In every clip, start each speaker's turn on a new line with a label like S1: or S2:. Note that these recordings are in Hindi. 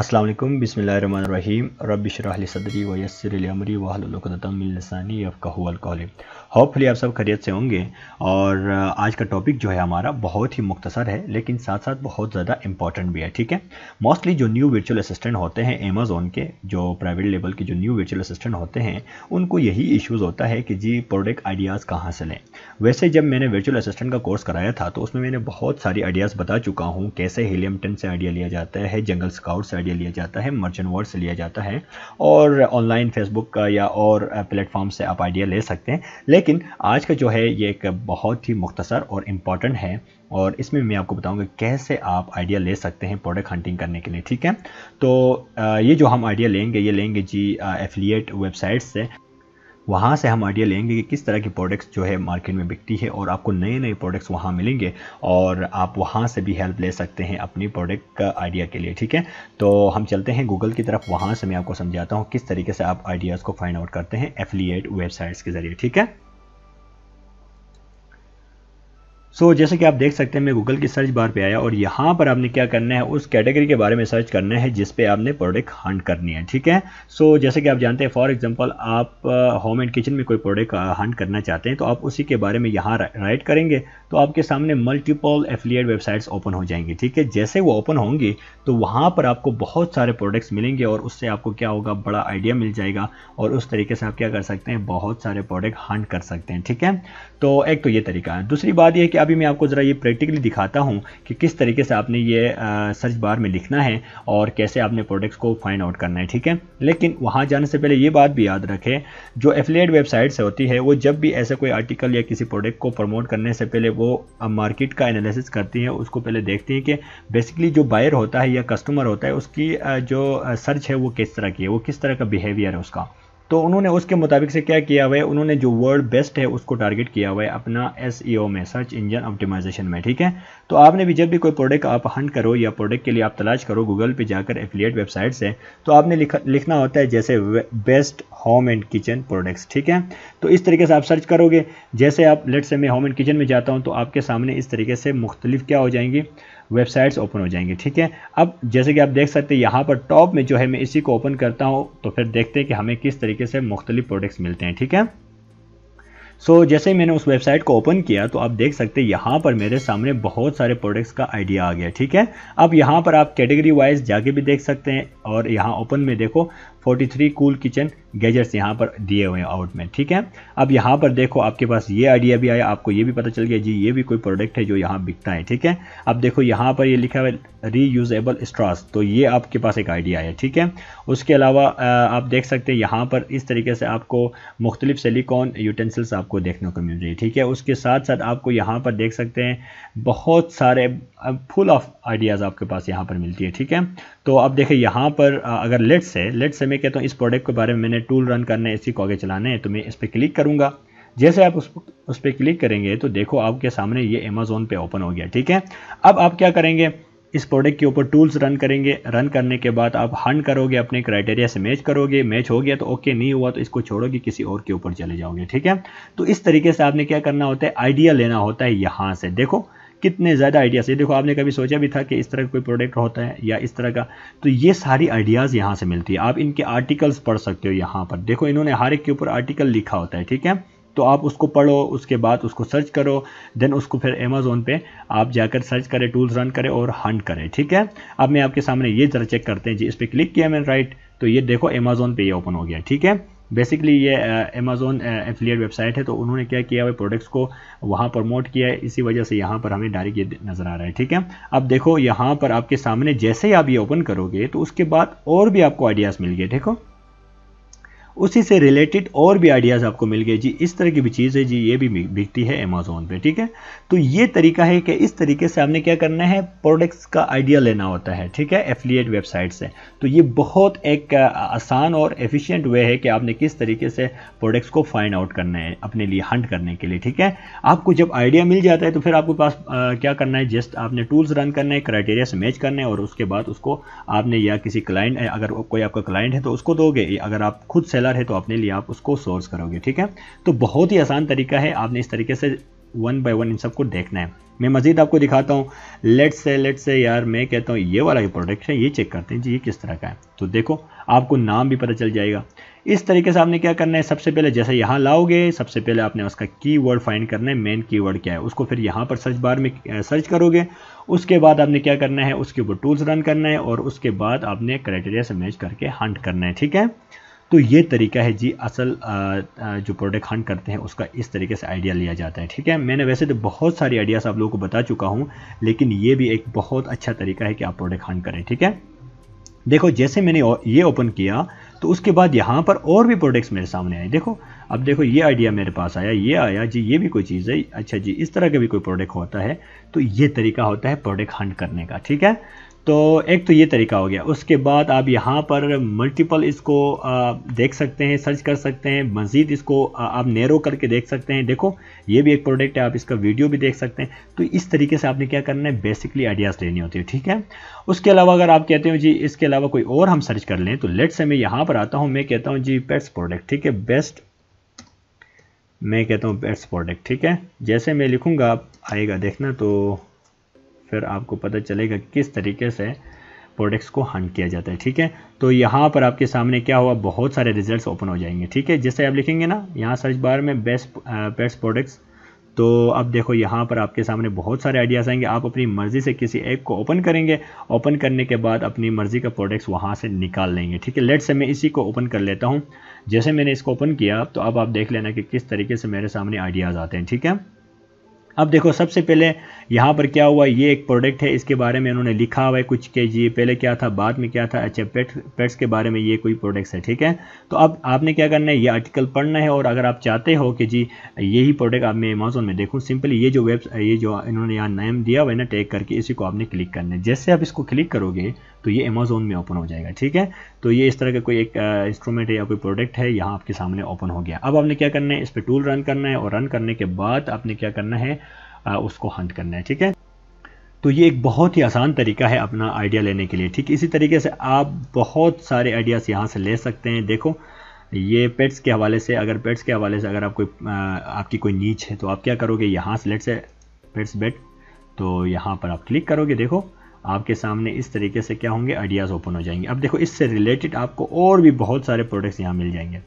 S1: असलम बिसमीम रबिशरहली सदरी वयसरली अमरी वाहलतमिलसानी अफ़ाकॉलिम होपफुली आप सब खरीत से होंगे और आज का टॉपिक जो है हमारा बहुत ही मुख्तसर है लेकिन साथ साथ बहुत ज़्यादा इंपॉर्टेंट भी है ठीक है मोस्टली जो न्यू वर्चुअल असिस्टेंट होते हैं अमेज़ोन के जो प्राइवेट लेवल के जो न्यू वर्चुअल असिस्टेंट होते हैं उनको यही इशूज़ होता है कि जी प्रोडक्ट आइडियाज़ कहाँ से लें वैसे जब मैंने वर्चुअल असिस्टेंट का कोर्स कराया था तो उसमें मैंने बहुत सारी आइडियाज़ बता चुका हूँ कैसे हेलियमटन से आइडिया लिया जाता है जंगल स्काउट से आइडिया लिया जाता है मर्चेंट वर्ड से लिया जाता है और ऑनलाइन फेसबुक या और प्लेटफॉर्म से आप आइडिया ले सकते हैं लेकिन आज का जो है ये एक बहुत ही मुख्तसर और इम्पॉर्टेंट है और इसमें मैं आपको बताऊंगा कैसे आप आइडिया ले सकते हैं प्रोडक्ट हंटिंग करने के लिए ठीक है तो ये जो हम आइडिया लेंगे ये लेंगे जी एफिलिएट वेबसाइट से वहाँ से हम आइडिया लेंगे कि किस तरह की प्रोडक्ट्स जो है मार्केट में बिकती है और आपको नए नए प्रोडक्ट्स वहाँ मिलेंगे और आप वहाँ से भी हेल्प ले सकते हैं अपनी प्रोडक्ट का आइडिया के लिए ठीक है तो हम चलते हैं गूगल की तरफ वहाँ से मैं आपको समझाता हूँ किस तरीके से आप आइडियाज़ को फाइंड आउट करते हैं एफिलिएट वेबसाइट्स के ज़रिए ठीक है सो so, जैसे कि आप देख सकते हैं मैं गूगल की सर्च बार पे आया और यहाँ पर आपने क्या करना है उस कैटेगरी के बारे में सर्च करना है जिस पे आपने प्रोडक्ट हंट करनी है ठीक है सो so, जैसे कि आप जानते हैं फॉर एग्जांपल आप होम एंड किचन में कोई प्रोडक्ट हंट uh, करना चाहते हैं तो आप उसी के बारे में यहाँ राइट करेंगे तो आपके सामने मल्टीपल एफिलियट वेबसाइट्स ओपन हो जाएंगी ठीक है जैसे वो ओपन होंगी तो वहाँ पर आपको बहुत सारे प्रोडक्ट्स मिलेंगे और उससे आपको क्या होगा बड़ा आइडिया मिल जाएगा और उस तरीके से आप क्या कर सकते हैं बहुत सारे प्रोडक्ट हंट कर सकते हैं ठीक है तो एक तो ये तरीका है दूसरी बात यह कि अभी मैं आपको ज़रा ये प्रैक्टिकली दिखाता हूँ कि किस तरीके से आपने ये सर्च बार में लिखना है और कैसे आपने प्रोडक्ट्स को फाइंड आउट करना है ठीक है लेकिन वहाँ जाने से पहले ये बात भी याद रखें जो एफिलेट वेबसाइट से होती है वो जब भी ऐसा कोई आर्टिकल या किसी प्रोडक्ट को प्रमोट करने से पहले वो मार्केट का एनालिसिस करती हैं उसको पहले देखती हैं कि बेसिकली जो बायर होता है या कस्टमर होता है उसकी जो सर्च है वो किस तरह की है वो किस तरह का बिहेवियर है उसका तो उन्होंने उसके मुताबिक से क्या किया हुआ है उन्होंने जो वर्ल्ड बेस्ट है उसको टारगेट किया हुआ है अपना एस e में सर्च इंजन ऑप्टिमाइजेशन में ठीक है तो आपने भी जब भी कोई प्रोडक्ट आप हंट करो या प्रोडक्ट के लिए आप तलाश करो गूगल पे जाकर एफिलियट वेबसाइट से तो आपने लिखा लिखना होता है जैसे best home and kitchen products ठीक है तो इस तरीके से आप सर्च करोगे जैसे आप लेट से मैं होम एंड किचन में जाता हूँ तो आपके सामने इस तरीके से मुख्तलिफ क्या हो जाएंगी वेबसाइट्स ओपन हो जाएंगे ठीक है अब जैसे कि आप देख सकते हैं यहाँ पर टॉप में जो है मैं इसी को ओपन करता हूँ तो फिर देखते हैं कि हमें किस तरीके से मुख्तलिफ प्रोडक्ट्स मिलते हैं ठीक है सो so, जैसे मैंने उस वेबसाइट को ओपन किया तो आप देख सकते हैं यहाँ पर मेरे सामने बहुत सारे प्रोडक्ट्स का आइडिया आ गया ठीक है अब यहाँ पर आप कैटेगरी वाइज जाके भी देख सकते हैं और यहाँ ओपन में देखो 43 कूल किचन गैजेट्स यहाँ पर दिए हुए हैं आउट में ठीक है अब यहाँ पर देखो आपके पास ये आइडिया भी आया आपको ये भी पता चल गया जी ये भी कोई प्रोडक्ट है जो यहाँ बिकता है ठीक है अब देखो यहाँ पर ये लिखा हुआ है यूजेबल स्ट्रॉस तो ये आपके पास एक आइडिया है ठीक है उसके अलावा आप देख सकते हैं यहाँ पर इस तरीके से आपको मुख्तलिफ सिलिकॉन यूटेंसिल्स आपको देखने को मिल रही है ठीक है उसके साथ साथ आपको यहाँ पर देख सकते हैं बहुत सारे फुल ऑफ आइडियाज़ आपके पास यहाँ पर मिलती है ठीक है तो अब देखें यहाँ पर अगर लेट्स है लेट्स से मैं कहता हूँ इस प्रोडक्ट के बारे में मैंने टूल रन करना है इसी को आगे चलाना है तो मैं इस पर क्लिक करूँगा जैसे आप उस उस पर क्लिक करेंगे तो देखो आपके सामने ये अमेज़ोन पे ओपन हो गया ठीक है अब आप क्या करेंगे इस प्रोडक्ट के ऊपर टूल्स रन करेंगे रन करने के बाद आप हंड करोगे अपने क्राइटेरिया से मैच करोगे मैच हो गया तो ओके नहीं हुआ तो इसको छोड़ोगे किसी और के ऊपर चले जाओगे ठीक है तो इस तरीके से आपने क्या करना होता है आइडिया लेना होता है यहाँ से देखो कितने ज़्यादा आइडियाज़ ये देखो आपने कभी सोचा भी था कि इस तरह का कोई प्रोडक्ट होता है या इस तरह का तो ये सारी आइडियाज़ यहाँ से मिलती है आप इनके आर्टिकल्स पढ़ सकते हो यहाँ पर देखो इन्होंने हर एक के ऊपर आर्टिकल लिखा होता है ठीक है तो आप उसको पढ़ो उसके बाद उसको सर्च करो देन उसको फिर अमेज़ोन पे आप जाकर सर्च करें टूल्स रन करें और हंट करें ठीक है अब मैं आपके सामने ये जरा चेक करते हैं जी इस पर क्लिक किया मैंने राइट तो ये देखो अमेज़ोन पे ये ओपन हो गया ठीक है बेसिकली ये अमेज़ोन एफिलियट वेबसाइट है तो उन्होंने क्या किया हुआ प्रोडक्ट्स को वहाँ प्रमोट किया है इसी वजह से यहाँ पर हमें डायरेक्ट ये नज़र आ रहा है ठीक है अब देखो यहाँ पर आपके सामने जैसे ही आप ये ओपन करोगे तो उसके बाद और भी आपको आइडियाज़ मिल गए ठीक हो उसी से रिलेटेड और भी आइडियाज़ आपको मिल गए जी इस तरह की भी चीज़ है जी ये भी बिकती है अमेजोन पे ठीक है तो ये तरीका है कि इस तरीके से आपने क्या करना है प्रोडक्ट्स का आइडिया लेना होता है ठीक है एफिलिएट वेबसाइट से तो ये बहुत एक आसान और एफिशिएंट वे है कि आपने किस तरीके से प्रोडक्ट्स को फाइंड आउट करना है अपने लिए हंट करने के लिए ठीक है आपको जब आइडिया मिल जाता है तो फिर आपके पास क्या करना है जस्ट आपने टूल्स रन करने है क्राइटेरिया से मैच करने है और उसके बाद उसको आपने या किसी क्लाइंट अगर कोई आपका क्लाइंट है तो उसको दोगे अगर आप खुद सेल डॉलर है तो अपने लिए आप उसको सोर्स करोगे ठीक है तो बहुत ही आसान तरीका है आपने इस तरीके से वन बाय वन इन सबको देखना है मैं मजीद आपको दिखाता हूँ लेट से लेट से यार मैं कहता हूँ ये वाला ये प्रोडक्ट है ये चेक करते हैं जी ये किस तरह का है तो देखो आपको नाम भी पता चल जाएगा इस तरीके से आपने क्या करना है सबसे पहले जैसे यहाँ लाओगे सबसे पहले आपने उसका कीवर्ड फाइंड करना है मेन कीवर्ड क्या है उसको फिर यहाँ पर सर्च बार में सर्च करोगे उसके बाद आपने क्या करना है उसके ऊपर टूल्स रन करना है और उसके बाद आपने क्राइटेरिया से मैच करके हंट करना है ठीक है तो ये तरीका है जी असल जो प्रोडक्ट हंट करते हैं उसका इस तरीके से आइडिया लिया जाता है ठीक है मैंने वैसे तो बहुत सारे आइडियाज़ आप लोगों को बता चुका हूँ लेकिन ये भी एक बहुत अच्छा तरीका है कि आप प्रोडक्ट हंट करें ठीक है देखो जैसे मैंने ये ओपन किया तो उसके बाद यहाँ पर और भी प्रोडक्ट्स मेरे सामने आए देखो अब देखो ये आइडिया मेरे पास आया ये आया जी ये भी कोई चीज़ है अच्छा जी इस तरह का भी कोई प्रोडक्ट होता है तो ये तरीका होता है प्रोडक्ट हंट करने का ठीक है तो एक तो ये तरीका हो गया उसके बाद आप यहाँ पर मल्टीपल इसको देख सकते हैं सर्च कर सकते हैं मज़ीद इसको आप नैरो करके देख सकते हैं देखो ये भी एक प्रोडक्ट है आप इसका वीडियो भी देख सकते हैं तो इस तरीके से आपने क्या करना है बेसिकली आइडियाज़ लेनी होती है ठीक है उसके अलावा अगर आप कहते हो जी इसके अलावा कोई और हम सर्च कर लें तो लेट से मैं यहाँ पर आता हूँ मैं कहता हूँ जी पेट्स प्रोडक्ट ठीक है बेस्ट मैं कहता हूँ पेट्स प्रोडक्ट ठीक है जैसे मैं लिखूँगा आएगा देखना तो फिर आपको पता चलेगा किस तरीके से प्रोडक्ट्स को हंट किया जाता है ठीक है तो यहाँ पर आपके सामने क्या हुआ बहुत सारे रिजल्ट्स ओपन हो जाएंगे ठीक है जैसे आप लिखेंगे ना यहाँ सर्च बार में बेस्ट बेस्ट प्रोडक्ट्स तो अब देखो यहाँ पर आपके सामने बहुत सारे आइडियाज़ आएंगे आप अपनी मर्ज़ी से किसी ऐप को ओपन करेंगे ओपन करने के बाद अपनी मर्ज़ी का प्रोडक्ट्स वहाँ से निकाल लेंगे ठीक है लेट से मैं इसी को ओपन कर लेता हूँ जैसे मैंने इसको ओपन किया तो अब आप देख लेना कि किस तरीके से मेरे सामने आइडियाज़ आते हैं ठीक है अब देखो सबसे पहले यहाँ पर क्या हुआ ये एक प्रोडक्ट है इसके बारे में उन्होंने लिखा हुआ है कुछ के जी पहले क्या था बाद में क्या था अच्छा पेट पेट्स के बारे में ये कोई प्रोडक्ट्स है ठीक है तो अब आपने क्या करना है ये आर्टिकल पढ़ना है और अगर आप चाहते हो कि जी यही प्रोडक्ट आप मैं अमेजोन में देखूँ सिंपली ये जो वेब ये जो इन्होंने यहाँ नेम दिया हुआ है ना टेक करके इसी को आपने क्लिक करना है जैसे आप इसको क्लिक करोगे तो ये अमेजोन में ओपन हो जाएगा ठीक है तो ये इस तरह का कोई एक इंस्ट्रूमेंट है या कोई प्रोडक्ट है यहाँ आपके सामने ओपन हो गया अब आपने क्या करना है इस पर टूल रन करना है और रन करने के बाद आपने क्या करना है उसको हंट करना है ठीक है तो ये एक बहुत ही आसान तरीका है अपना आइडिया लेने के लिए ठीक इसी तरीके से आप बहुत सारे आइडियाज़ यहाँ से ले सकते हैं देखो ये पेट्स के हवाले से अगर पेट्स के हवाले से अगर आप कोई आपकी कोई नीच है तो आप क्या करोगे यहाँ से लेट से पेट्स बेट तो यहाँ पर आप क्लिक करोगे देखो आपके सामने इस तरीके से क्या होंगे आइडियाज़ ओपन हो जाएंगे अब देखो इससे रिलेटेड आपको और भी बहुत सारे प्रोडक्ट्स यहाँ मिल जाएंगे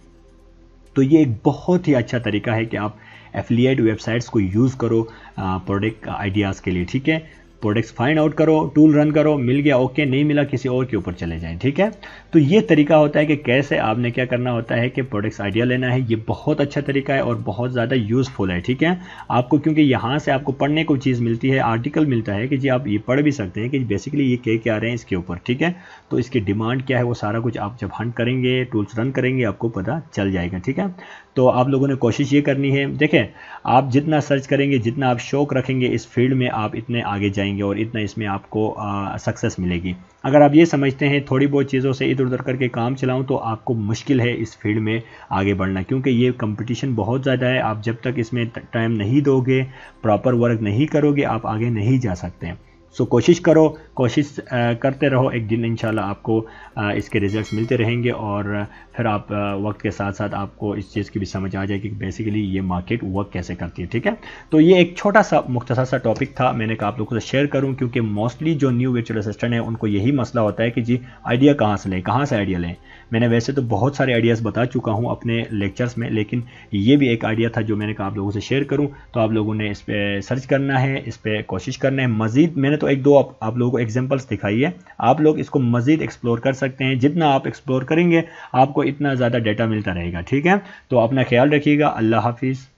S1: तो ये एक बहुत ही अच्छा तरीका है कि आप एफिलिएट वेबसाइट्स को यूज़ करो प्रोडक्ट आइडियाज़ के लिए ठीक है प्रोडक्ट्स फाइंड आउट करो टूल रन करो मिल गया ओके नहीं मिला किसी और के ऊपर चले जाएं ठीक है तो ये तरीका होता है कि कैसे आपने क्या करना होता है कि प्रोडक्ट्स आइडिया लेना है ये बहुत अच्छा तरीका है और बहुत ज़्यादा यूज़फुल है ठीक है आपको क्योंकि यहाँ से आपको पढ़ने को चीज़ मिलती है आर्टिकल मिलता है कि जी आप ये पढ़ भी सकते हैं कि बेसिकली ये कह क्या आ रहे हैं इसके ऊपर ठीक है तो इसकी डिमांड क्या है वो सारा कुछ आप जब हंट करेंगे टूल्स रन करेंगे आपको पता चल जाएगा ठीक है तो आप लोगों ने कोशिश ये करनी है देखें आप जितना सर्च करेंगे जितना आप शौक रखेंगे इस फील्ड में आप इतने आगे जाएंगे जाएंगे और इतना इसमें आपको सक्सेस मिलेगी अगर आप ये समझते हैं थोड़ी बहुत चीज़ों से इधर उधर करके काम चलाऊं तो आपको मुश्किल है इस फील्ड में आगे बढ़ना क्योंकि ये कंपटीशन बहुत ज़्यादा है आप जब तक इसमें टाइम नहीं दोगे प्रॉपर वर्क नहीं करोगे आप आगे नहीं जा सकते हैं सो so, कोशिश करो कोशिश करते रहो एक दिन इंशाल्लाह आपको इसके रिज़ल्ट्स मिलते रहेंगे और फिर आप वक्त के साथ साथ आपको इस चीज़ की भी समझ आ जाएगी कि बेसिकली ये मार्केट वर्क कैसे करती है ठीक है तो ये एक छोटा सा मुख्तसर सा टॉपिक था मैंने कहा आप लोगों से शेयर करूँ क्योंकि मोस्टली जो न्यू वर्चुअल असिस्टेंट है उनको यही मसला होता है कि जी आइडिया कहाँ से लें कहाँ से आइडिया लें मैंने वैसे तो बहुत सारे आइडियाज़ बता चुका हूँ अपने लेक्चर्स में लेकिन ये भी एक आइडिया था जो मैंने कहा आप लोगों से शेयर करूँ तो आप लोगों ने इस पर सर्च करना है इस पर कोशिश करना है मज़ीद मैंने मैंने तो एक दो आप, आप लोगों को एग्जाम्पल्स दिखाई है आप लोग इसको मज़ीद एक्सप्लोर कर सकते हैं जितना आप एक्सप्लोर करेंगे आपको इतना ज़्यादा डाटा मिलता रहेगा ठीक है तो अपना ख्याल रखिएगा अल्लाह हाफिज़